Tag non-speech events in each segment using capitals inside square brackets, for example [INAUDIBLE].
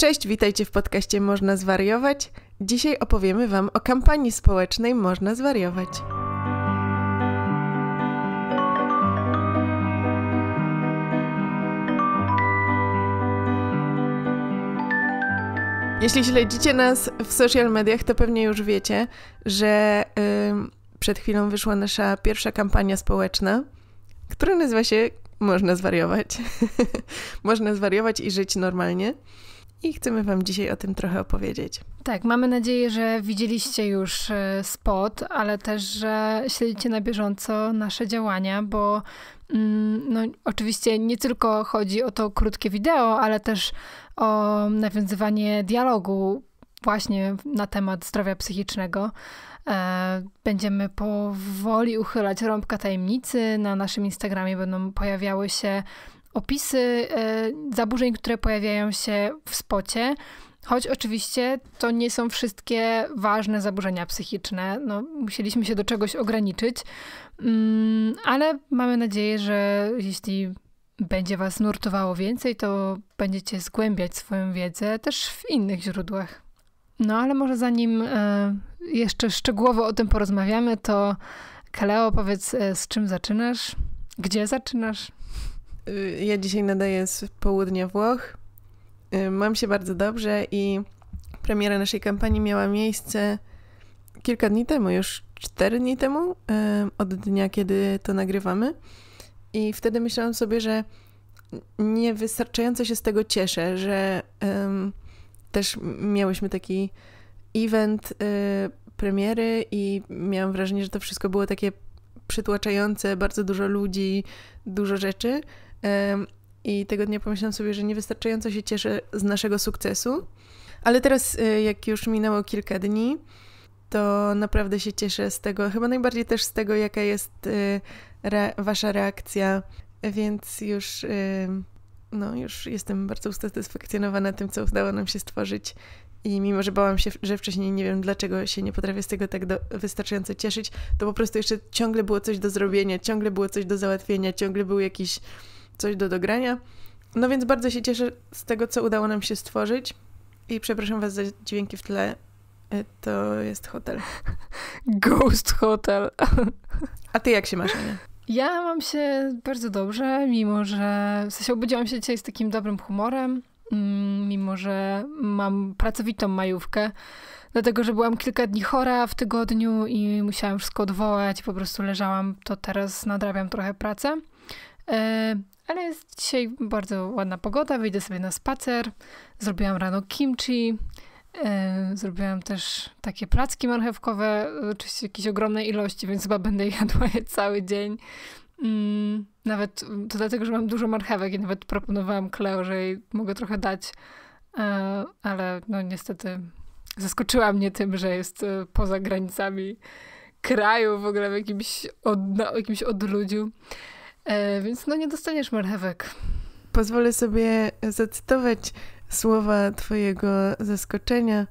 Cześć, witajcie w podcaście Można Zwariować. Dzisiaj opowiemy Wam o kampanii społecznej Można Zwariować. Jeśli śledzicie nas w social mediach, to pewnie już wiecie, że yy, przed chwilą wyszła nasza pierwsza kampania społeczna, która nazywa się Można Zwariować. [LAUGHS] Można zwariować i żyć normalnie i chcemy Wam dzisiaj o tym trochę opowiedzieć. Tak, mamy nadzieję, że widzieliście już e, spot, ale też, że śledzicie na bieżąco nasze działania, bo mm, no, oczywiście nie tylko chodzi o to krótkie wideo, ale też o nawiązywanie dialogu właśnie na temat zdrowia psychicznego. E, będziemy powoli uchylać rąbka tajemnicy. Na naszym Instagramie będą pojawiały się opisy e, zaburzeń, które pojawiają się w spocie. Choć oczywiście to nie są wszystkie ważne zaburzenia psychiczne, no, musieliśmy się do czegoś ograniczyć, mm, ale mamy nadzieję, że jeśli będzie Was nurtowało więcej, to będziecie zgłębiać swoją wiedzę też w innych źródłach. No ale może zanim e, jeszcze szczegółowo o tym porozmawiamy, to Kaleo, powiedz, e, z czym zaczynasz? Gdzie zaczynasz? Y, ja dzisiaj nadaję z południa Włoch. Y, mam się bardzo dobrze i premiera naszej kampanii miała miejsce kilka dni temu, już cztery dni temu, y, od dnia, kiedy to nagrywamy. I wtedy myślałam sobie, że niewystarczająco się z tego cieszę, że też miałyśmy taki event premiery i miałam wrażenie, że to wszystko było takie przytłaczające, bardzo dużo ludzi, dużo rzeczy, i tego dnia pomyślałam sobie, że niewystarczająco się cieszę z naszego sukcesu. Ale teraz, e, jak już minęło kilka dni, to naprawdę się cieszę z tego, chyba najbardziej też z tego, jaka jest e, re wasza reakcja, więc już, e, no, już jestem bardzo usatysfakcjonowana tym, co udało nam się stworzyć. I mimo, że bałam się, że wcześniej nie wiem, dlaczego się nie potrafię z tego tak do, wystarczająco cieszyć, to po prostu jeszcze ciągle było coś do zrobienia, ciągle było coś do załatwienia, ciągle był jakiś coś do dogrania. No więc bardzo się cieszę z tego, co udało nam się stworzyć. I przepraszam Was za dźwięki w tle. E, to jest hotel. [LAUGHS] Ghost Hotel. A ty jak się masz, Ania? Ja mam się bardzo dobrze, mimo że w sensie obudziłam się dzisiaj z takim dobrym humorem, mm, mimo że mam pracowitą majówkę, dlatego że byłam kilka dni chora w tygodniu i musiałam wszystko odwołać, po prostu leżałam, to teraz nadrabiam trochę pracę. E, ale jest dzisiaj bardzo ładna pogoda, wyjdę sobie na spacer. Zrobiłam rano kimchi, e, Zrobiłam też takie placki marchewkowe, oczywiście jakiejś ogromnej ilości, więc chyba będę jadła je cały dzień. Mm, nawet to dlatego, że mam dużo marchewek i nawet proponowałam Kleo, że jej mogę trochę dać, e, ale no niestety zaskoczyła mnie tym, że jest e, poza granicami kraju, w ogóle w jakimś, od, no, jakimś odludziu. E, więc no nie dostaniesz marchewek. Pozwolę sobie zacytować słowa twojego zaskoczenia.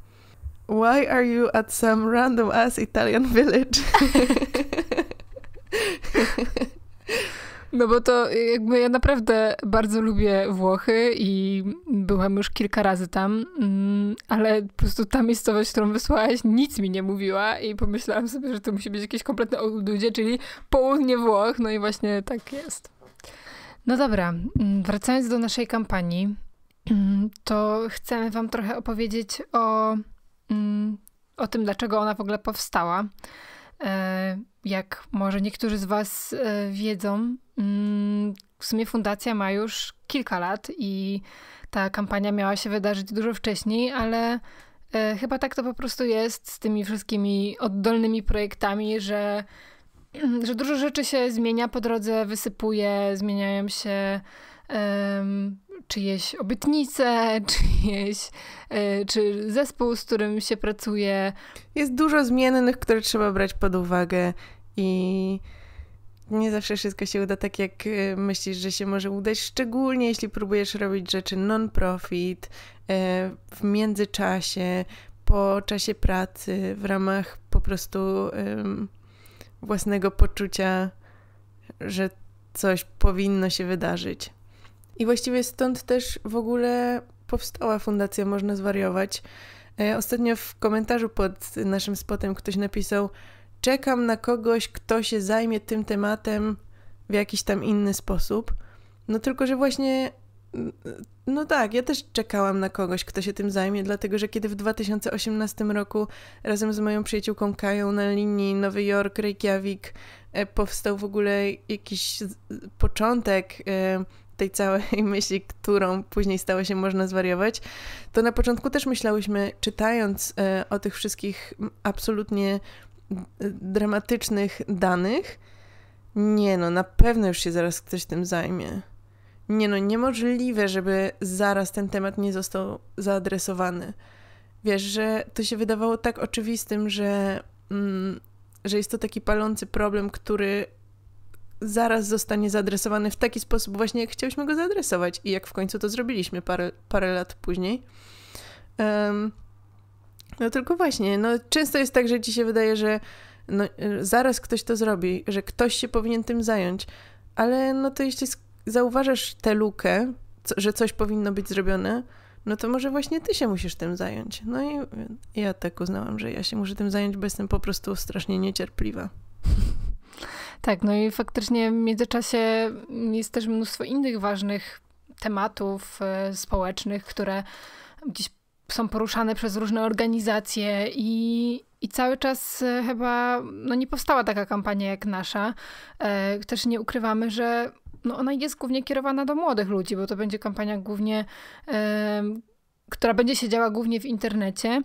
Why are you at some random ass Italian village? [LAUGHS] No bo to jakby ja naprawdę bardzo lubię Włochy i byłam już kilka razy tam, mm, ale po prostu ta miejscowość, którą wysłałaś, nic mi nie mówiła i pomyślałam sobie, że to musi być jakieś kompletne odludzie, czyli południe Włoch, no i właśnie tak jest. No dobra, mm, wracając do naszej kampanii, mm, to chcemy wam trochę opowiedzieć o, o tym, dlaczego ona w ogóle powstała. E, jak może niektórzy z Was e, wiedzą, mm, w sumie fundacja ma już kilka lat i ta kampania miała się wydarzyć dużo wcześniej, ale e, chyba tak to po prostu jest z tymi wszystkimi oddolnymi projektami, że, [CLEARS THROAT] że dużo rzeczy się zmienia po drodze, wysypuje, zmieniają się czyjeś obietnice, [LAUGHS] czyjeś, e, czy zespół, z którym się pracuje. Jest dużo zmiennych, które trzeba brać pod uwagę i nie zawsze wszystko się uda tak, jak e, myślisz, że się może udać, szczególnie jeśli próbujesz robić rzeczy non-profit e, w międzyczasie, po czasie pracy, w ramach po prostu własnego poczucia, że coś powinno się wydarzyć. I właściwie stąd też w ogóle powstała fundacja Można Zwariować. E, ostatnio w komentarzu pod naszym spotem ktoś napisał: Czekam na kogoś, kto się zajmie tym tematem w jakiś tam inny sposób. No tylko, że właśnie. Mm, no tak, ja też czekałam na kogoś, kto się tym zajmie, dlatego że kiedy w 2018 roku razem z moją przyjaciółką Kają na linii Nowy Jork, Reykjavik e, powstał w ogóle jakiś początek e, tej całej [LAUGHS] myśli, którą później stało się można zwariować, to na początku też myślałyśmy, czytając e, o tych wszystkich absolutnie e, dramatycznych danych, nie no, na pewno już się zaraz ktoś tym zajmie. Nie no, niemożliwe, żeby zaraz ten temat nie został zaadresowany. Wiesz, że to się wydawało tak oczywistym, że, mm, że jest to taki palący problem, który zaraz zostanie zaadresowany w taki sposób właśnie, jak chcieliśmy go zaadresować i jak w końcu to zrobiliśmy parę, parę lat później. Um, no tylko właśnie, no często jest tak, że ci się wydaje, że no, zaraz ktoś to zrobi, że ktoś się powinien tym zająć, ale no to jeśli zauważasz tę lukę, co, że coś powinno być zrobione, no to może właśnie ty się musisz tym zająć. No i ja tak uznałam, że ja się muszę tym zająć, bo jestem po prostu strasznie niecierpliwa. [LAUGHS] Tak, no i faktycznie w międzyczasie jest też mnóstwo innych ważnych tematów e, społecznych, które gdzieś są poruszane przez różne organizacje i, i cały czas e, chyba no nie powstała taka kampania jak nasza. E, też nie ukrywamy, że no ona jest głównie kierowana do młodych ludzi, bo to będzie kampania głównie, która będzie się działa głównie w internecie.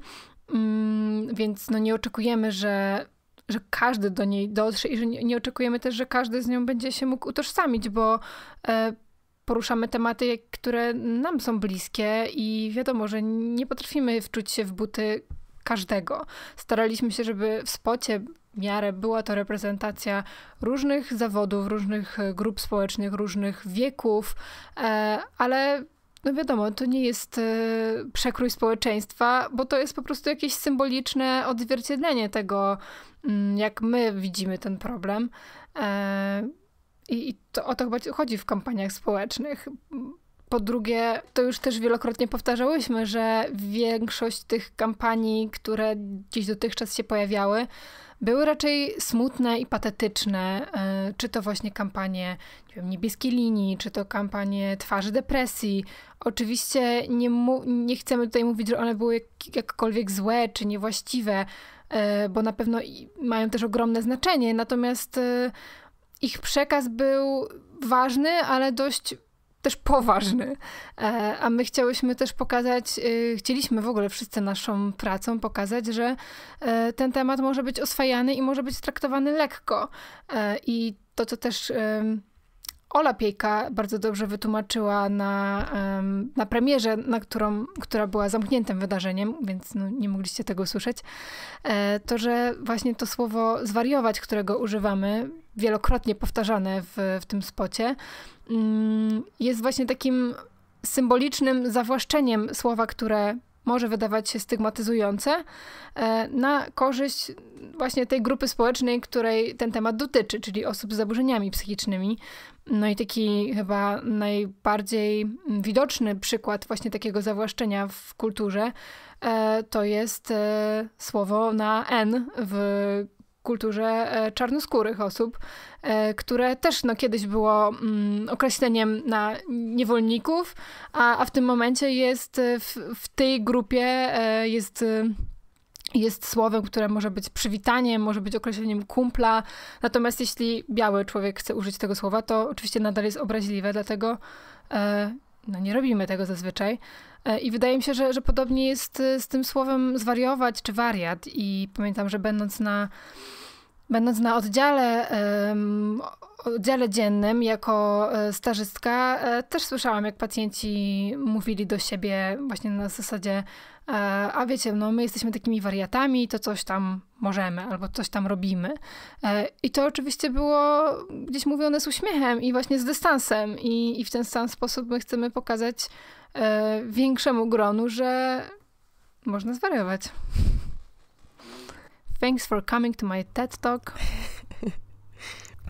Mm, więc no nie oczekujemy, że że każdy do niej dotrze i że nie, nie, oczekujemy też, że każdy z nią będzie się mógł utożsamić, bo e, poruszamy tematy, które nam są bliskie i wiadomo, że nie potrafimy wczuć się w buty każdego. Staraliśmy się, żeby w spocie w miarę była to reprezentacja różnych zawodów, różnych e, grup społecznych, różnych wieków, e, ale no wiadomo, to nie jest e, przekrój społeczeństwa, bo to jest po prostu jakieś symboliczne odzwierciedlenie tego, Mm, jak my widzimy ten problem. E, I to, o to chyba chodzi w kampaniach społecznych. Po drugie, to już też wielokrotnie powtarzałyśmy, że większość tych kampanii, które gdzieś dotychczas się pojawiały, były raczej smutne i patetyczne. E, czy to właśnie kampanie nie wiem, niebieskiej linii, czy to kampanie twarzy depresji. Oczywiście nie, nie chcemy tutaj mówić, że one były jak jakkolwiek złe czy niewłaściwe, E, bo na pewno mają też ogromne znaczenie. Natomiast e, ich przekaz był ważny, ale dość też poważny. E, a my chciałyśmy też pokazać, chcieliśmy w ogóle wszyscy naszą pracą pokazać, że ten temat może być oswajany i może być traktowany lekko. I to, co też Ola Piejka bardzo dobrze wytłumaczyła na, na premierze, na którą, która była zamkniętym wydarzeniem, więc no nie mogliście tego słyszeć, e, to, że właśnie to słowo zwariować, którego używamy, wielokrotnie powtarzane w, w tym spocie, mm, jest właśnie takim symbolicznym zawłaszczeniem słowa, które może wydawać się stygmatyzujące, e, na korzyść właśnie tej grupy społecznej, której ten temat dotyczy, czyli osób z zaburzeniami psychicznymi. No i taki chyba najbardziej widoczny przykład właśnie takiego zawłaszczenia w kulturze e, to jest e, słowo na N w kulturze e, czarnoskórych osób, które też no, kiedyś było mm, określeniem na niewolników, a, a w tym momencie jest w, w tej grupie jest jest słowem, które może być przywitaniem, może być określeniem kumpla. Natomiast jeśli biały człowiek chce użyć tego słowa, to oczywiście nadal jest obraźliwe, dlatego e, no nie robimy tego zazwyczaj. E, I wydaje mi się, że, że podobnie jest e, z tym słowem zwariować czy wariat. I pamiętam, że będąc na Będąc na oddziale, um, oddziale dziennym jako e, stażystka, e, też słyszałam, jak pacjenci mówili do siebie właśnie na zasadzie, e, a wiecie, no my jesteśmy takimi wariatami, to coś tam możemy albo coś tam robimy. I to oczywiście było gdzieś mówione z uśmiechem i właśnie z dystansem, i, i w ten sam sposób my chcemy pokazać większemu gronu, że można zwariować. Thanks for coming to my TED Talk. [LAUGHS]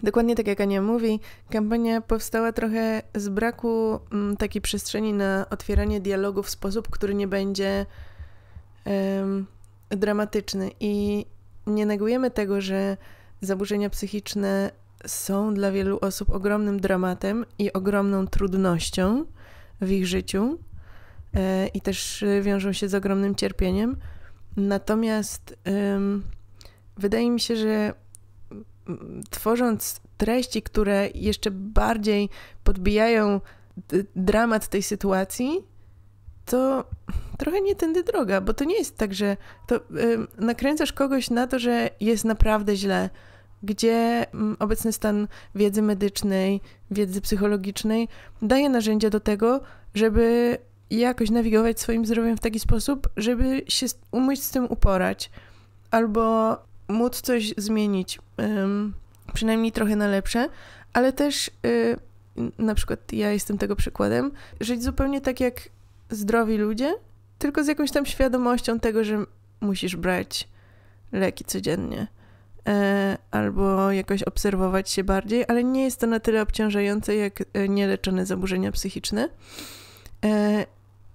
Dokładnie tak jak Ania mówi, kampania powstała trochę z braku m, mm, takiej przestrzeni na otwieranie dialogu w sposób, który nie będzie em, dramatyczny. I nie negujemy tego, że zaburzenia psychiczne są dla wielu osób ogromnym dramatem i ogromną trudnością w ich życiu e, i też wiążą się z ogromnym cierpieniem. Natomiast. Em, wydaje mi się, że mm, tworząc treści, które jeszcze bardziej podbijają dramat tej sytuacji, to trochę nie tędy droga, bo to nie jest tak, że to yy, nakręcasz kogoś na to, że jest naprawdę źle, gdzie yy, obecny stan wiedzy medycznej, wiedzy psychologicznej daje narzędzia do tego, żeby jakoś nawigować swoim zdrowiem w taki sposób, żeby się umyć z tym uporać, albo móc coś zmienić, przynajmniej trochę na lepsze, ale też y, na przykład ja jestem tego przykładem, żyć zupełnie tak jak zdrowi ludzie, tylko z jakąś tam świadomością tego, że musisz brać leki codziennie. E, albo jakoś obserwować się bardziej, ale nie jest to na tyle obciążające jak e, nieleczone zaburzenia psychiczne. E,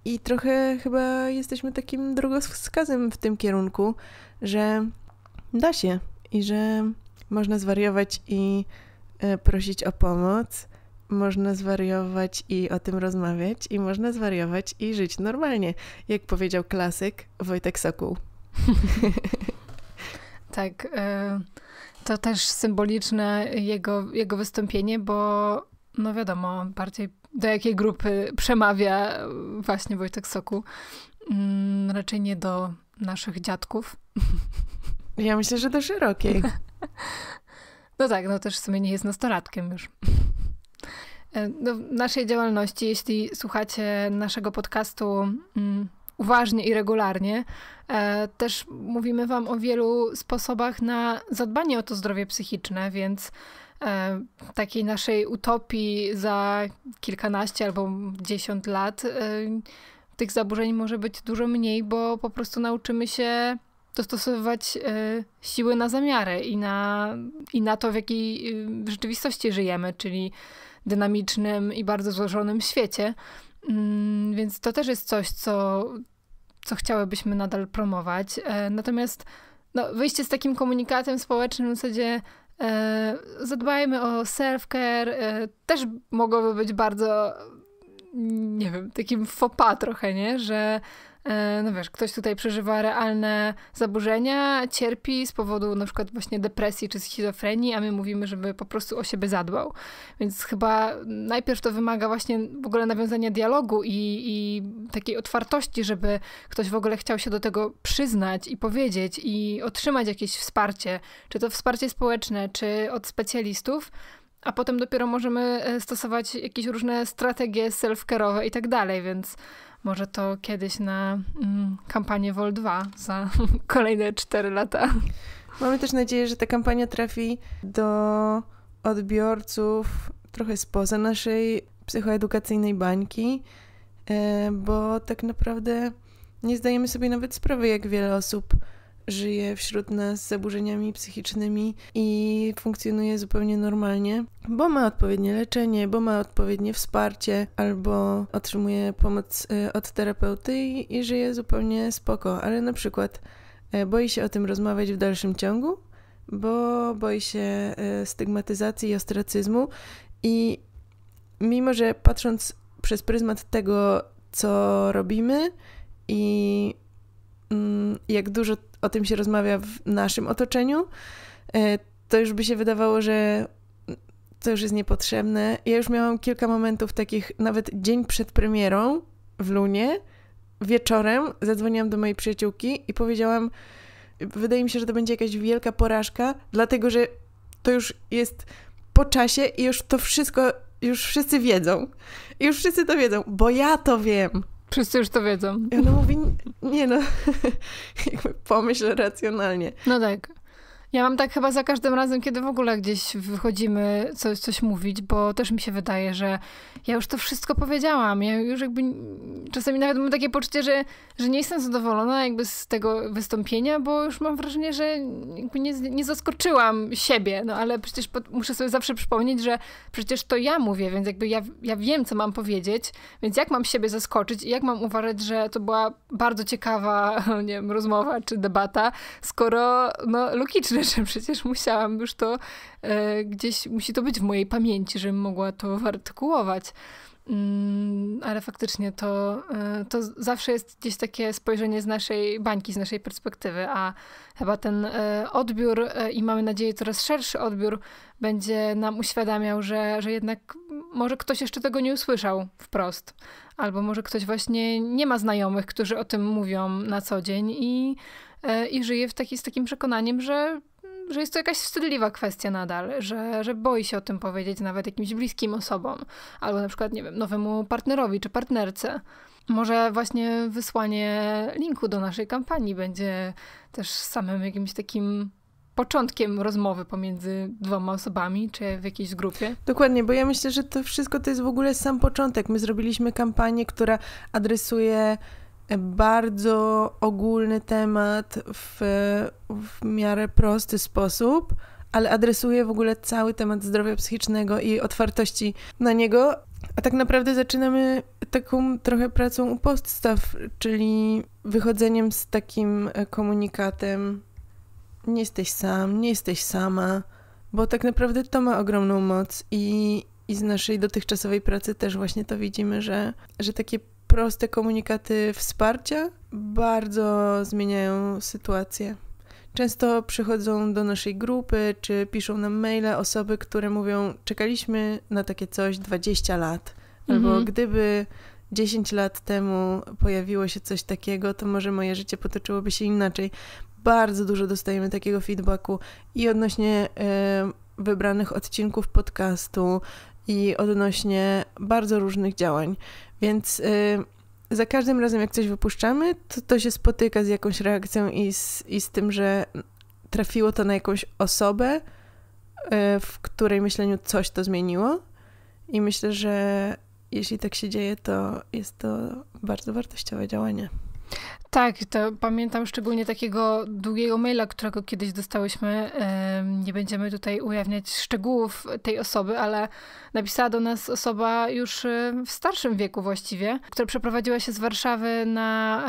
I trochę chyba jesteśmy takim drogowskazem w tym kierunku, że da się i że można zwariować i e, prosić o pomoc, można zwariować i o tym rozmawiać, i można zwariować i żyć normalnie, jak powiedział klasyk Wojtek Sokół. [LAUGHS] tak. E, to też symboliczne jego, jego wystąpienie, bo no wiadomo, bardziej do jakiej grupy przemawia właśnie Wojtek Sokół. Mm, raczej nie do naszych dziadków. [LAUGHS] Ja myślę, że do szerokiej. [LAUGHS] no tak, no też w sumie nie jest nastolatkiem już. E, no, w naszej działalności, jeśli słuchacie naszego podcastu mm, uważnie i regularnie, e, też mówimy Wam o wielu sposobach na zadbanie o to zdrowie psychiczne, więc e, takiej naszej utopii za kilkanaście albo dziesiąt lat tych zaburzeń może być dużo mniej, bo po prostu nauczymy się dostosowywać y, siły na zamiary i na, i na to, w jakiej y, rzeczywistości żyjemy, czyli dynamicznym i bardzo złożonym świecie. Y, więc to też jest coś, co, co chciałybyśmy nadal promować. E, natomiast no, wyjście z takim komunikatem społecznym w zasadzie e, zadbajmy o self-care też mogłoby być bardzo nie wiem, takim fopa trochę, nie? Że E, no wiesz, ktoś tutaj przeżywa realne zaburzenia, cierpi z powodu na przykład właśnie depresji czy schizofrenii, a my mówimy, żeby po prostu o siebie zadbał. Więc chyba najpierw to wymaga właśnie w ogóle nawiązania dialogu i, i takiej otwartości, żeby ktoś w ogóle chciał się do tego przyznać i powiedzieć i otrzymać jakieś wsparcie, czy to wsparcie społeczne, czy od specjalistów, a potem dopiero możemy e, stosować jakieś różne strategie self-care'owe i tak dalej, więc może to kiedyś na mm, kampanię Vol 2 za [LAUGHS] kolejne 4 lata. Mamy też nadzieję, że ta kampania trafi do odbiorców trochę spoza naszej psychoedukacyjnej bańki, e, bo tak naprawdę nie zdajemy sobie nawet sprawy, jak wiele osób żyje wśród nas z zaburzeniami psychicznymi i funkcjonuje zupełnie normalnie, bo ma odpowiednie leczenie, bo ma odpowiednie wsparcie, albo otrzymuje pomoc y, od terapeuty i, i żyje zupełnie spoko, ale na przykład y, boi się o tym rozmawiać w dalszym ciągu, bo boi się y, stygmatyzacji i ostracyzmu i mimo, że patrząc przez pryzmat tego, co robimy i Mm, jak dużo o tym się rozmawia w naszym otoczeniu, e, to już by się wydawało, że to już jest niepotrzebne. Ja już miałam kilka momentów takich, nawet dzień przed premierą w Lunie, wieczorem zadzwoniłam do mojej przyjaciółki i powiedziałam, wydaje mi się, że to będzie jakaś wielka porażka, dlatego że to już jest po czasie i już to wszystko, już wszyscy wiedzą. Już wszyscy to wiedzą, bo ja to wiem. Wszyscy już to wiedzą. I ona mówi, nie no, [LAUGHS] jakby pomyśl racjonalnie. No tak. Ja mam tak chyba za każdym razem, kiedy w ogóle gdzieś wychodzimy coś, coś mówić, bo też mi się wydaje, że ja już to wszystko powiedziałam. Ja już jakby czasami nawet mam takie poczucie, że, że nie jestem zadowolona jakby z tego wystąpienia, bo już mam wrażenie, że jakby nie, nie zaskoczyłam siebie. No ale przecież po, muszę sobie zawsze przypomnieć, że przecież to ja mówię, więc jakby ja, ja wiem, co mam powiedzieć, więc jak mam siebie zaskoczyć i jak mam uważać, że to była bardzo ciekawa, [LAUGHS] nie wiem, rozmowa czy debata, skoro no, Lukiczny że przecież musiałam już to e, gdzieś, musi to być w mojej pamięci, żebym mogła to wyartykułować. Mm, ale faktycznie to, e, to zawsze jest gdzieś takie spojrzenie z naszej bańki, z naszej perspektywy, a chyba ten e, odbiór e, i mamy nadzieję coraz szerszy odbiór będzie nam uświadamiał, że, że jednak może ktoś jeszcze tego nie usłyszał wprost, albo może ktoś właśnie nie ma znajomych, którzy o tym mówią na co dzień i, e, i żyje w taki, z takim przekonaniem, że że jest to jakaś wstydliwa kwestia nadal, że, że boi się o tym powiedzieć nawet jakimś bliskim osobom, albo na przykład, nie wiem, nowemu partnerowi czy partnerce. Może właśnie wysłanie linku do naszej kampanii będzie też samym jakimś takim początkiem rozmowy pomiędzy dwoma osobami, czy w jakiejś grupie. Dokładnie, bo ja myślę, że to wszystko to jest w ogóle sam początek. My zrobiliśmy kampanię, która adresuje bardzo ogólny temat w, w miarę prosty sposób, ale adresuje w ogóle cały temat zdrowia psychicznego i otwartości na niego. A tak naprawdę zaczynamy taką trochę pracą u podstaw, czyli wychodzeniem z takim e, komunikatem: nie jesteś sam, nie jesteś sama, bo tak naprawdę to ma ogromną moc i, i z naszej dotychczasowej pracy też właśnie to widzimy, że, że takie proste komunikaty wsparcia bardzo zmieniają sytuację. Często przychodzą do naszej grupy czy piszą nam maile osoby, które mówią: Czekaliśmy na takie coś 20 lat, albo mhm. gdyby 10 lat temu pojawiło się coś takiego, to może moje życie potoczyłoby się inaczej. Bardzo dużo dostajemy takiego feedbacku i odnośnie y, wybranych odcinków podcastu, i odnośnie bardzo różnych działań. Więc y, za każdym razem, jak coś wypuszczamy, to, to się spotyka z jakąś reakcją i z, i z tym, że trafiło to na jakąś osobę, y, w której myśleniu coś to zmieniło. I myślę, że jeśli tak się dzieje, to jest to bardzo wartościowe działanie. Tak, to pamiętam szczególnie takiego długiego maila, którego kiedyś dostałyśmy. Nie będziemy tutaj ujawniać szczegółów tej osoby, ale napisała do nas osoba już w starszym wieku właściwie, która przeprowadziła się z Warszawy na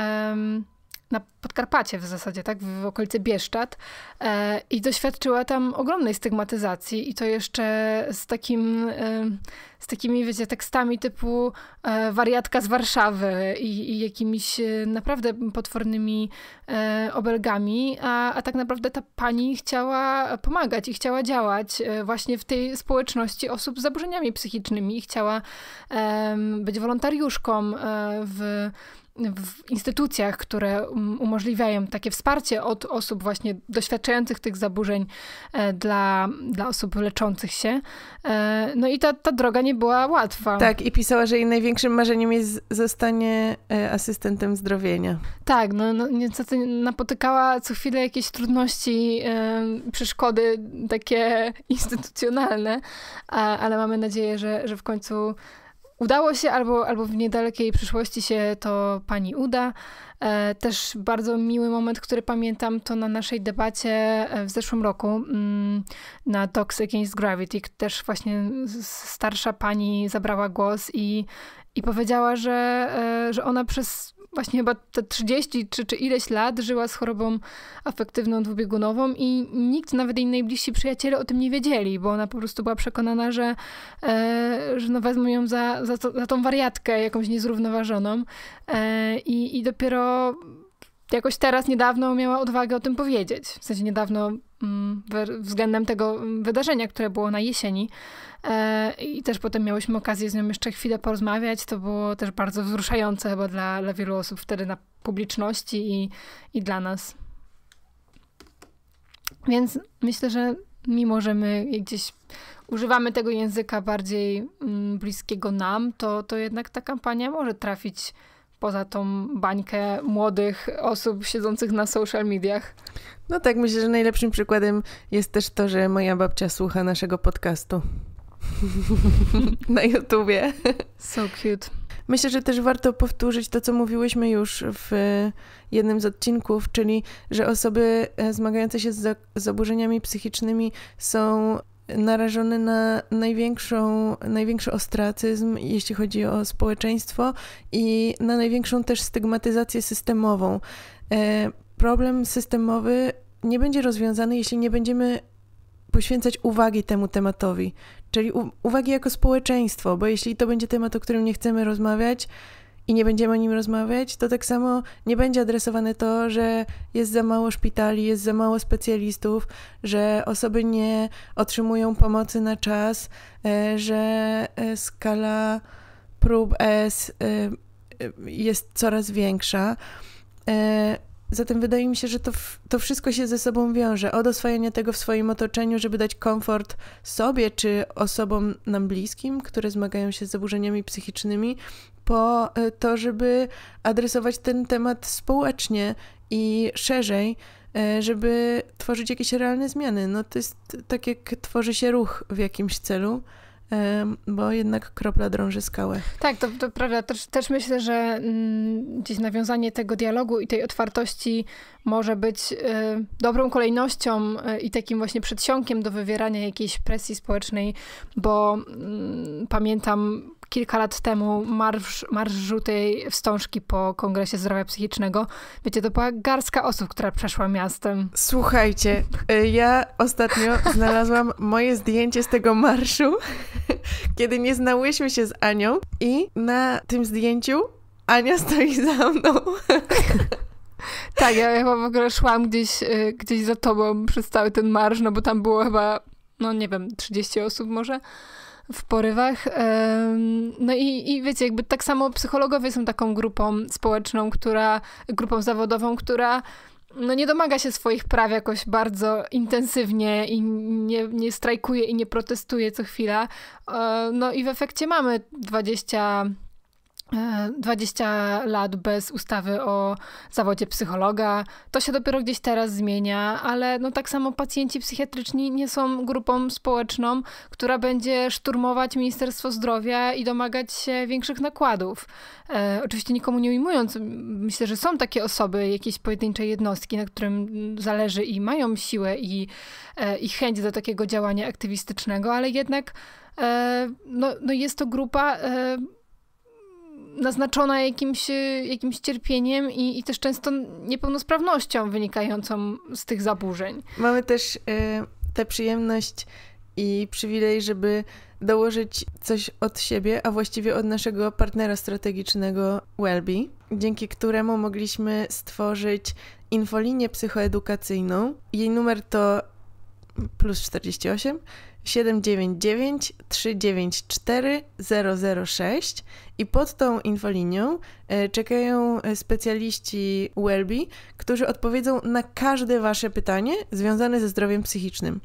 na Podkarpacie w zasadzie, tak, w, w okolicy Bieszczad e, i doświadczyła tam ogromnej stygmatyzacji i to jeszcze z takim, e, z takimi, wiecie, tekstami typu e, wariatka z Warszawy i, i jakimiś e, naprawdę potwornymi e, obelgami, a, a tak naprawdę ta pani chciała pomagać i chciała działać e, właśnie w tej społeczności osób z zaburzeniami psychicznymi i chciała być wolontariuszką w w instytucjach, które um, umożliwiają takie wsparcie od osób właśnie doświadczających tych zaburzeń e, dla, dla osób leczących się. E, no i ta, ta droga nie była łatwa. Tak, i pisała, że jej największym marzeniem jest zostanie e, asystentem zdrowienia. Tak, no, no niestety napotykała co chwilę jakieś trudności, przeszkody takie instytucjonalne, ale mamy nadzieję, że, że w końcu udało się, albo, albo w niedalekiej przyszłości się to pani uda. E, też bardzo miły moment, który pamiętam, to na naszej debacie e, w zeszłym roku mm, na Talks Against Gravity. Też właśnie starsza pani zabrała głos i, i powiedziała, że, e, że ona przez właśnie chyba te 30 czy, czy ileś lat żyła z chorobą afektywną dwubiegunową i nikt, nawet jej najbliżsi przyjaciele o tym nie wiedzieli, bo ona po prostu była przekonana, że, e, że no wezmą ją za, za, to, za tą wariatkę jakąś niezrównoważoną e, i, i dopiero jakoś teraz niedawno miała odwagę o tym powiedzieć. W sensie niedawno Mm, względem tego mm, wydarzenia, które było na jesieni. E, I też potem miałyśmy okazję z nią jeszcze chwilę porozmawiać. To było też bardzo wzruszające chyba dla, dla wielu osób wtedy na publiczności i, i dla nas. Więc myślę, że mimo, że my gdzieś używamy tego języka bardziej mm, bliskiego nam, to, to jednak ta kampania może trafić poza tą bańkę młodych osób siedzących na social mediach. No tak, myślę, że najlepszym przykładem jest też to, że moja babcia słucha naszego podcastu [LAUGHS] na YouTubie. So cute. Myślę, że też warto powtórzyć to, co mówiłyśmy już w jednym z odcinków, czyli że osoby e, zmagające się z zaburzeniami psychicznymi są narażony na największą, największy ostracyzm, jeśli chodzi o społeczeństwo i na największą też stygmatyzację systemową. E, problem systemowy nie będzie rozwiązany, jeśli nie będziemy poświęcać uwagi temu tematowi, czyli uwagi jako społeczeństwo, bo jeśli to będzie temat, o którym nie chcemy rozmawiać, i nie będziemy o nim rozmawiać, to tak samo nie będzie adresowane to, że jest za mało szpitali, jest za mało specjalistów, że osoby nie otrzymują pomocy na czas, e, że e, skala prób S e, jest coraz większa. Zatem wydaje mi się, że to, to wszystko się ze sobą wiąże. Od oswajania tego w swoim otoczeniu, żeby dać komfort sobie czy osobom nam bliskim, które zmagają się z zaburzeniami psychicznymi, po y, to, żeby adresować ten temat społecznie i szerzej, y, żeby tworzyć jakieś realne zmiany. No to jest tak, jak tworzy się ruch w jakimś celu bo jednak kropla drąży skałę. Tak, to, to prawda. Też, też, myślę, że mm, gdzieś nawiązanie tego dialogu i tej otwartości może być y, dobrą kolejnością i takim właśnie przedsionkiem do wywierania jakiejś presji społecznej, bo mm, pamiętam kilka lat temu marsz, marsz żółtej wstążki po Kongresie Zdrowia Psychicznego. Wiecie, to była garstka osób, która przeszła miastem. Słuchajcie, y, ja ostatnio [LAUGHS] znalazłam moje zdjęcie z tego marszu, [LAUGHS] kiedy nie znałyśmy się z Anią i na tym zdjęciu Ania stoi za mną. [LAUGHS] Tak, ja chyba w ogóle szłam gdzieś, y, gdzieś za tobą przez cały ten marsz, no bo tam było chyba, no nie wiem, 30 osób może w porywach. No i, i wiecie, jakby tak samo psychologowie są taką grupą społeczną, która, grupą zawodową, która no nie domaga się swoich praw jakoś bardzo intensywnie i nie, nie strajkuje i nie protestuje co chwila. E, no i w efekcie mamy 20 20 lat bez ustawy o zawodzie psychologa. To się dopiero gdzieś teraz zmienia, ale no tak samo pacjenci psychiatryczni nie są grupą społeczną, która będzie szturmować Ministerstwo Zdrowia i domagać się większych nakładów. E, oczywiście nikomu nie ujmując, myślę, że są takie osoby, jakieś pojedyncze jednostki, na którym zależy i mają siłę i, e, i chęć do takiego działania aktywistycznego, ale jednak e, no, no jest to grupa e, naznaczona jakimś, y, jakimś cierpieniem i, i też często niepełnosprawnością wynikającą z tych zaburzeń. Mamy też y, tę przyjemność i przywilej, żeby dołożyć coś od siebie, a właściwie od naszego partnera strategicznego Welby dzięki któremu mogliśmy stworzyć infolinię psychoedukacyjną. Jej numer to plus 48 799 394 006 i pod tą infolinią e, czekają e, specjaliści Welby, którzy odpowiedzą na każde Wasze pytanie związane ze zdrowiem psychicznym.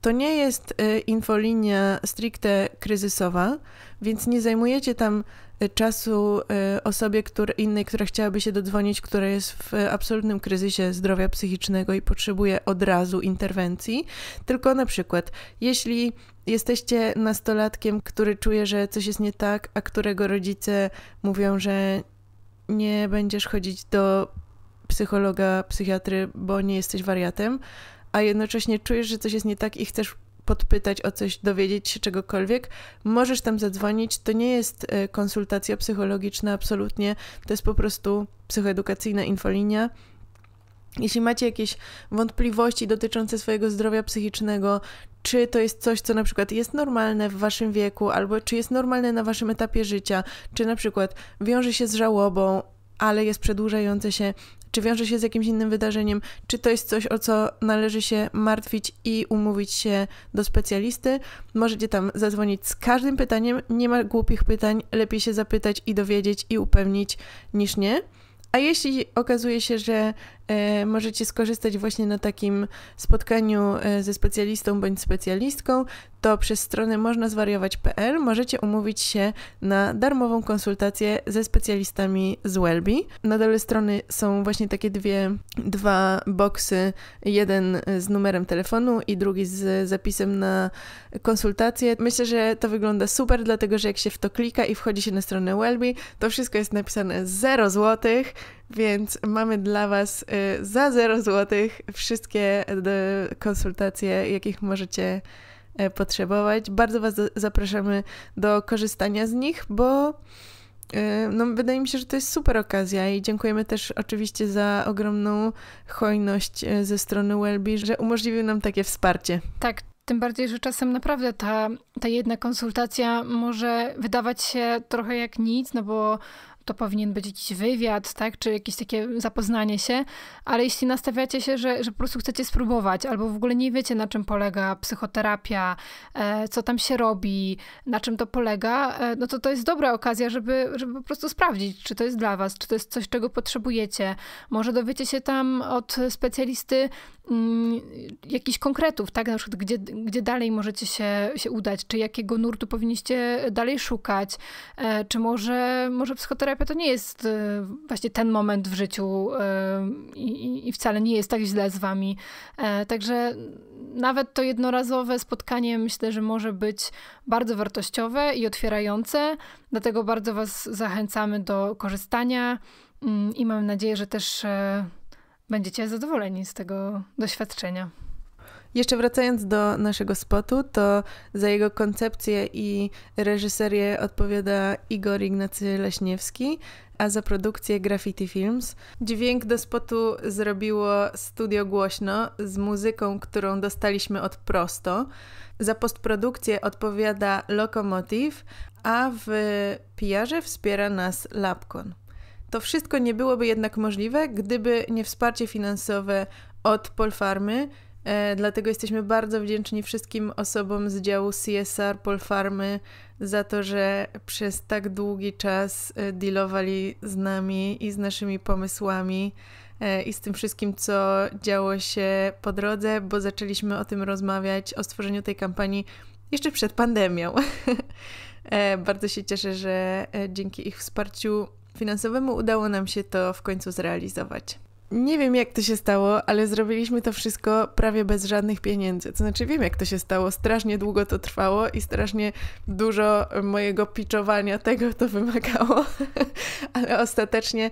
To nie jest e, infolinia stricte kryzysowa, więc nie zajmujecie tam czasu y, osobie który, innej, która chciałaby się dodzwonić, która jest w absolutnym kryzysie zdrowia psychicznego i potrzebuje od razu interwencji, tylko na przykład, jeśli jesteście nastolatkiem, który czuje, że coś jest nie tak, a którego rodzice mówią, że nie będziesz chodzić do psychologa, psychiatry, bo nie jesteś wariatem, a jednocześnie czujesz, że coś jest nie tak i chcesz podpytać o coś, dowiedzieć się czegokolwiek, możesz tam zadzwonić. To nie jest e, konsultacja psychologiczna absolutnie, to jest po prostu psychoedukacyjna infolinia. Jeśli macie jakieś wątpliwości dotyczące swojego zdrowia psychicznego, czy to jest coś, co na przykład jest normalne w waszym wieku, albo czy jest normalne na waszym etapie życia, czy na przykład wiąże się z żałobą, ale jest przedłużające się czy wiąże się z jakimś innym wydarzeniem, czy to jest coś, o co należy się martwić i umówić się do specjalisty. Możecie tam zadzwonić z każdym pytaniem, nie ma głupich pytań, lepiej się zapytać i dowiedzieć i upewnić niż nie. A jeśli okazuje się, że E, możecie skorzystać właśnie na takim spotkaniu e, ze specjalistą bądź specjalistką, to przez stronę można zwariować.pl możecie umówić się na darmową konsultację ze specjalistami z Welby. Na dole strony są właśnie takie dwie, dwa boksy, jeden e, z numerem telefonu i drugi z zapisem na konsultację. Myślę, że to wygląda super, dlatego że jak się w to klika i wchodzi się na stronę Welby, to wszystko jest napisane 0 złotych więc mamy dla Was y, za 0 zł wszystkie y, konsultacje, jakich możecie y, potrzebować. Bardzo Was zapraszamy do korzystania z nich, bo no, wydaje mi się, że to jest super okazja i dziękujemy też oczywiście za ogromną hojność ze strony Welby, że umożliwił nam takie wsparcie. Tak, tym bardziej, że czasem naprawdę ta, ta jedna konsultacja może wydawać się trochę jak nic, no bo to powinien być jakiś wywiad, tak, czy jakieś takie zapoznanie się, ale jeśli nastawiacie się, że, że po prostu chcecie spróbować, albo w ogóle nie wiecie, na czym polega psychoterapia, e, co tam się robi, na czym to polega, e, no to to jest dobra okazja, żeby, żeby po prostu sprawdzić, czy to jest dla was, czy to jest coś, czego potrzebujecie. Może dowiecie się tam od specjalisty mm, jakichś konkretów, tak, na przykład gdzie, gdzie dalej możecie się, się udać, czy jakiego nurtu powinniście dalej szukać, e, czy może, może psychoterapia terapia to nie jest e, właśnie ten moment w życiu e, i wcale nie jest tak źle z wami. E, także nawet to jednorazowe spotkanie myślę, że może być bardzo wartościowe i otwierające, dlatego bardzo was zachęcamy do korzystania mm, i mam nadzieję, że też będziecie zadowoleni z tego doświadczenia. Jeszcze wracając do naszego spotu, to za jego koncepcję i reżyserię odpowiada Igor Ignacy Leśniewski, a za produkcję Graffiti Films. Dźwięk do spotu zrobiło studio głośno z muzyką, którą dostaliśmy od prosto. Za postprodukcję odpowiada Lokomotiv, a w pijarze wspiera nas Lapkon. To wszystko nie byłoby jednak możliwe, gdyby nie wsparcie finansowe od Polfarmy, E, dlatego jesteśmy bardzo wdzięczni wszystkim osobom z działu CSR Polfarmy za to, że przez tak długi czas e, dealowali z nami i z naszymi pomysłami e, i z tym wszystkim, co działo się po drodze, bo zaczęliśmy o tym rozmawiać, o stworzeniu tej kampanii jeszcze przed pandemią. [LAUGHS] bardzo się cieszę, że dzięki ich wsparciu finansowemu udało nam się to w końcu zrealizować. Nie wiem, jak to się stało, ale zrobiliśmy to wszystko prawie bez żadnych pieniędzy. To znaczy, wiem, jak to się stało. Strasznie długo to trwało i strasznie dużo mojego piczowania tego to wymagało, [LAUGHS] ale ostatecznie.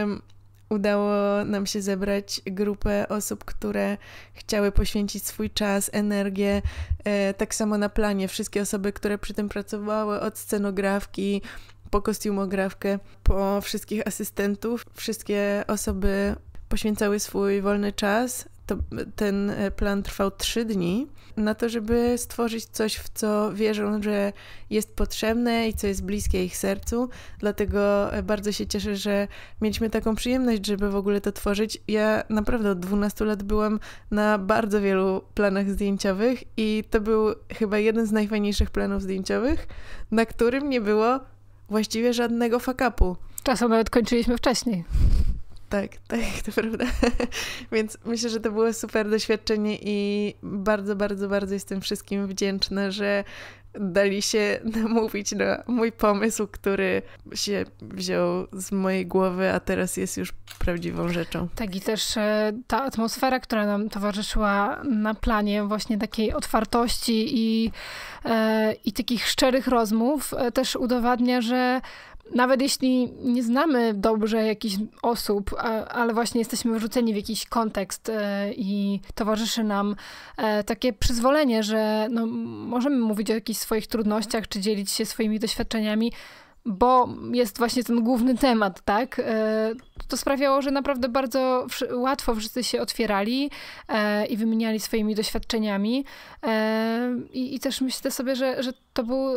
Um, udało nam się zebrać grupę osób, które chciały poświęcić swój czas, energię. E, tak samo na planie, wszystkie osoby, które przy tym pracowały, od scenografki po kostiumografkę, po wszystkich asystentów. Wszystkie osoby poświęcały swój wolny czas. To, ten e, plan trwał trzy dni na to, żeby stworzyć coś, w co wierzą, że jest potrzebne i co jest bliskie ich sercu. Dlatego e, bardzo się cieszę, że mieliśmy taką przyjemność, żeby w ogóle to tworzyć. Ja naprawdę od 12 lat byłam na bardzo wielu planach zdjęciowych i to był chyba jeden z najfajniejszych planów zdjęciowych, na którym nie było właściwie żadnego fakapu. Czasem nawet kończyliśmy wcześniej. Tak, tak, to prawda. [LAUGHS] Więc myślę, że to było super doświadczenie i bardzo, bardzo, bardzo jestem wszystkim wdzięczna, że dali się [LAUGHS] namówić na mój pomysł, który się wziął z mojej głowy, a teraz jest już prawdziwą rzeczą. Tak, i też e, ta atmosfera, która nam towarzyszyła na planie, właśnie takiej otwartości i, e, i takich szczerych rozmów, e, też udowadnia, że nawet jeśli nie znamy dobrze jakichś osób, ale właśnie jesteśmy wrzuceni w jakiś kontekst e, i towarzyszy nam e, takie przyzwolenie, że no, możemy mówić o jakichś swoich trudnościach czy dzielić się swoimi doświadczeniami, bo jest właśnie ten główny temat, tak? E, to sprawiało, że naprawdę bardzo łatwo wszyscy się otwierali e, i wymieniali swoimi doświadczeniami. E, I, też myślę sobie, że, że to było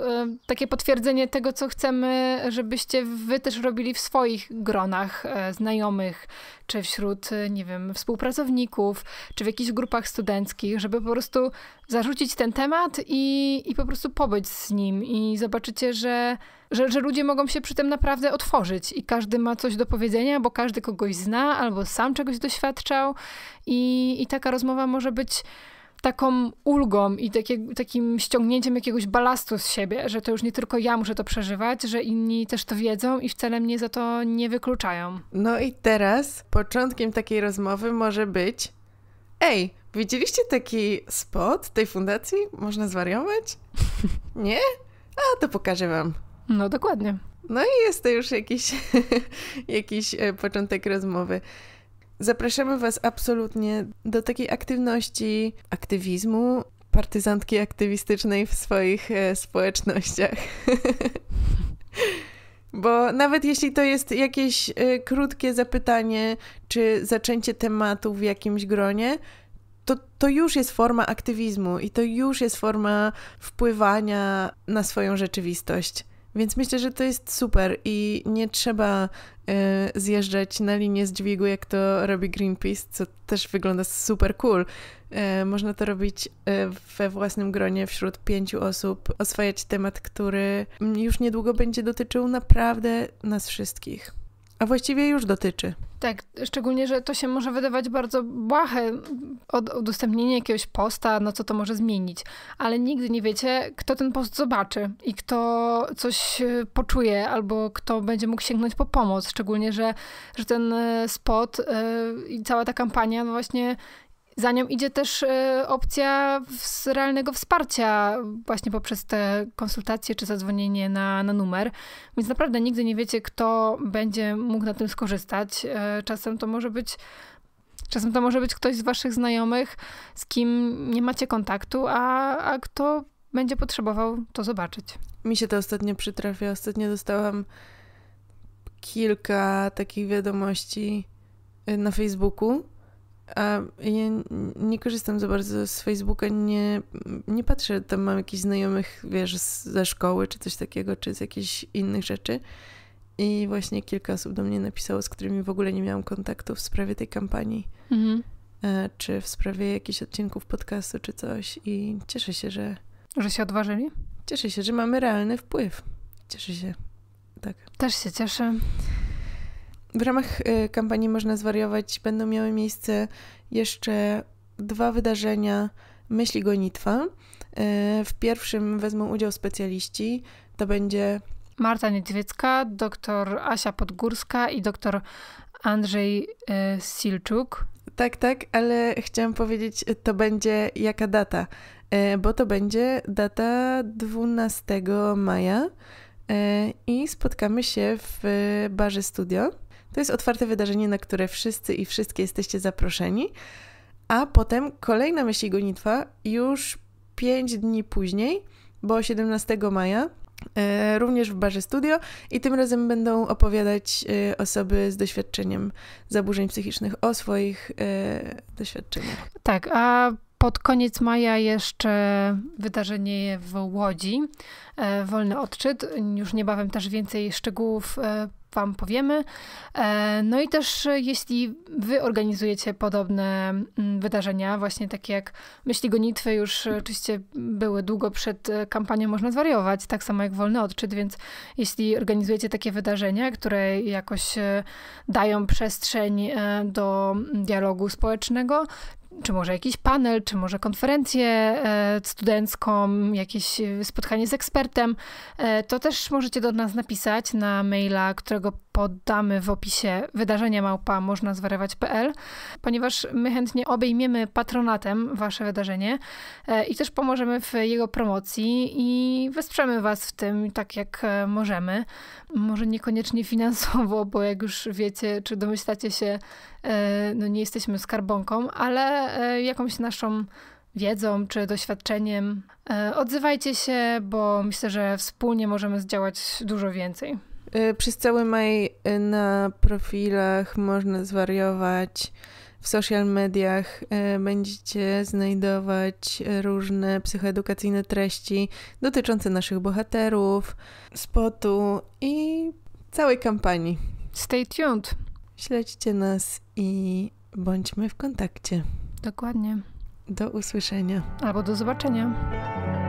takie potwierdzenie tego, co chcemy, żebyście wy też robili w swoich gronach znajomych, czy wśród, nie wiem, współpracowników, czy w jakichś grupach studenckich, żeby po prostu zarzucić ten temat i, i po prostu pobyć z nim i zobaczycie, że że, że ludzie mogą się przy tym naprawdę otworzyć i każdy ma coś do powiedzenia, bo każdy kogoś zna albo sam czegoś doświadczał i, i taka rozmowa może być taką ulgą i takie, takim ściągnięciem jakiegoś balastu z siebie, że to już nie tylko ja muszę to przeżywać, że inni też to wiedzą i wcale mnie za to nie wykluczają. No i teraz początkiem takiej rozmowy może być: Ej, widzieliście taki spot tej fundacji? Można zwariować? [LAUGHS] Nie? A to pokażę wam. No dokładnie. No i jest to już jakiś, [LAUGHS] jakiś e, początek rozmowy. Zapraszamy Was absolutnie do takiej aktywności, aktywizmu, partyzantki aktywistycznej w swoich e, społecznościach. [LAUGHS] Bo nawet jeśli to jest jakieś e, krótkie zapytanie czy zaczęcie tematu w jakimś gronie, to, to już jest forma aktywizmu i to już jest forma wpływania na swoją rzeczywistość. Więc myślę, że to jest super i nie trzeba y, zjeżdżać na linię z dźwigu, jak to robi Greenpeace, co też wygląda super cool. Y, można to robić y, we własnym gronie wśród pięciu osób, oswajać temat, który już niedługo będzie dotyczył naprawdę nas wszystkich. A właściwie już dotyczy. Tak, szczególnie, że to się może wydawać bardzo błahe. Od, udostępnienie jakiegoś posta, no co to może zmienić. Ale nigdy nie wiecie, kto ten post zobaczy i kto coś e, poczuje, albo kto będzie mógł sięgnąć po pomoc. Szczególnie, że, że ten e, spot e, i cała ta kampania no właśnie za nią idzie też e, opcja realnego wsparcia właśnie poprzez te konsultacje czy zadzwonienie na, na numer. Więc naprawdę nigdy nie wiecie, kto będzie mógł na tym skorzystać. E, czasem to może być Czasem to może być ktoś z waszych znajomych, z kim nie macie kontaktu, a, a kto będzie potrzebował to zobaczyć. Mi się to ostatnio przytrafia. Ostatnio dostałam kilka takich wiadomości e, na Facebooku a ja nie korzystam za bardzo z Facebooka, nie, nie patrzę, tam mam jakichś znajomych, wiesz, z, ze szkoły czy coś takiego, czy z jakichś innych rzeczy. I właśnie kilka osób do mnie napisało, z którymi w ogóle nie miałam kontaktu w sprawie tej kampanii, mhm. E, czy w sprawie jakichś odcinków podcastu, czy coś. I cieszę się, że. Że się odważyli? Cieszę się, że mamy realny wpływ. Cieszę się. Tak. Też się cieszę. W ramach y, kampanii Można Zwariować będą miały miejsce jeszcze dwa wydarzenia Myśli Gonitwa. Y, w pierwszym wezmą udział specjaliści. To będzie Marta Niedźwiecka, doktor Asia Podgórska i doktor Andrzej y, Silczuk. Tak, tak, ale chciałam powiedzieć, to będzie jaka data? Bo to będzie data 12 maja i spotkamy się w barze studio. To jest otwarte wydarzenie, na które wszyscy i wszystkie jesteście zaproszeni. A potem kolejna myśli gonitwa już 5 dni później, bo 17 maja, e, również w barze studio i tym razem będą opowiadać e, osoby z doświadczeniem zaburzeń psychicznych o swoich e, doświadczeniach. Tak, a pod koniec maja jeszcze wydarzenie w Łodzi, e, wolny odczyt. Już niebawem też więcej szczegółów e, Wam powiemy. E, no i też jeśli Wy organizujecie podobne mm, wydarzenia, właśnie takie jak myśli gonitwy już oczywiście były długo przed kampanią Można Zwariować, tak samo jak Wolny Odczyt, więc jeśli organizujecie takie wydarzenia, które jakoś dają przestrzeń do dialogu społecznego, czy może jakiś panel, czy może konferencję e, studencką, jakieś e, spotkanie z ekspertem, e, to też możecie do nas napisać na maila, którego podamy w opisie wydarzenia małpa można zwariować.pl, ponieważ my chętnie obejmiemy patronatem wasze wydarzenie e, i też pomożemy w jego promocji i wesprzemy was w tym tak jak e, możemy. Może niekoniecznie finansowo, bo jak już wiecie, czy domyślacie się, e, no nie jesteśmy skarbonką, ale jakąś naszą wiedzą czy doświadczeniem. Odzywajcie się, bo myślę, że wspólnie możemy zdziałać dużo więcej. Y, przez cały maj y, na profilach można zwariować. W social mediach y, będziecie znajdować różne psychoedukacyjne treści dotyczące naszych bohaterów, spotu i całej kampanii. Stay tuned. Śledźcie nas i bądźmy w kontakcie. Dokładnie. Do usłyszenia. Albo do zobaczenia.